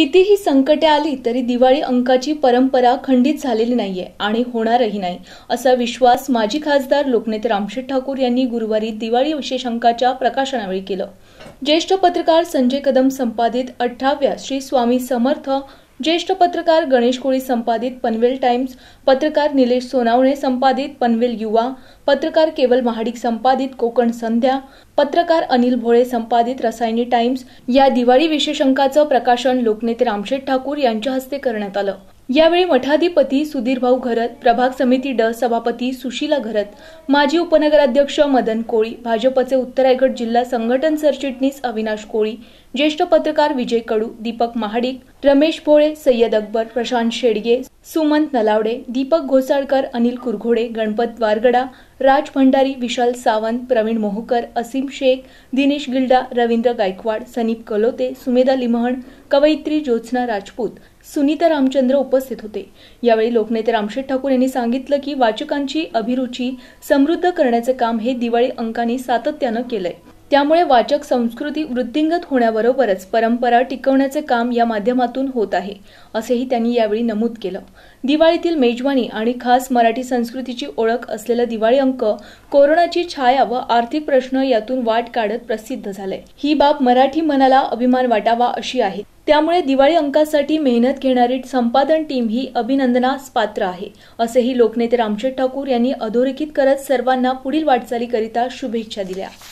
कितीही संकटे आली तरी दिवाळी अंकाची परंपरा खंडित झालेली नाहीये आणि होणारही नाही असा विश्वास माजी खासदार लोकनेते रामशेठ ठाकूर यांनी गुरुवारी दिवाळी विशेष अंकाच्या प्रकाशनावेळी केलं ज्येष्ठ पत्रकार संजय कदम संपादित अठ्ठाव्या श्री स्वामी समर्थ ज्येष्ठ पत्रकार गणेश कोळी संपादित पनवेल टाइम्स पत्रकार निलेश सोनावणे संपादित पनवेल युवा पत्रकार केवल महाडिक संपादित कोकण संध्या पत्रकार अनिल भोळे संपादित रसायनी टाइम्स या दिवाळी विशेषांकाचं प्रकाशन लोकनेते रामशेठ ठाकूर यांच्या हस्ते करण्यात आलं यावेळी मठाधिपती सुधीरभाऊ घरत प्रभाग समिती ड सभापती सुशीला घरत माजी उपनगराध्यक्ष मदन कोळी भाजपचे उत्तरायगड जिल्हा संघटन सरचिटणीस अविनाश कोळी ज्येष्ठ पत्रकार विजय कडू दीपक महाडिक रमेश भोळे सय्यद अकबर प्रशांत शेडगे सुमंत नलावडे दीपक घोसाळकर अनिल कुरघोडे गणपत वारगडा राज भंडारी विशाल सावंत प्रवीण मोहकर असीम शेख दिनेश गिल्डा रवींद्र गायकवाड सनीप कलोते सुमेधा लिमहण कवयित्री ज्योत्स्ना राजपूत सुनीता रामचंद्र उपस्थित होते यावेळी लोकनेते रामशेठ ठाकूर यांनी सांगितलं की वाचकांची अभिरुची समृद्ध करण्याचं काम हे दिवाळी अंकांनी सातत्यानं केलंय त्यामुळे वाचक संस्कृती वृद्धिंगत होण्याबरोबरच परंपरा टिकवण्याचे काम या माध्यमातून होत आहे असेही त्यांनी यावेळी नमूद केलं दिवाळीतील मेजवानी आणि खास मराठी संस्कृतीची ओळख असलेलं दिवाळी अंक कोरोनाची छाया व आर्थिक प्रश्न यातून वाट काढत प्रसिद्ध झालाय ही बाब मराठी मनाला अभिमान वाटावा अशी आहे त्यामुळे दिवाळी अंकासाठी मेहनत घेणारी संपादन टीम ही अभिनंदनास पात्र आहे असेही लोकनेते रामशेठ ठाकूर यांनी अधोरेखित करत सर्वांना पुढील वाटचालीकरिता शुभेच्छा दिल्या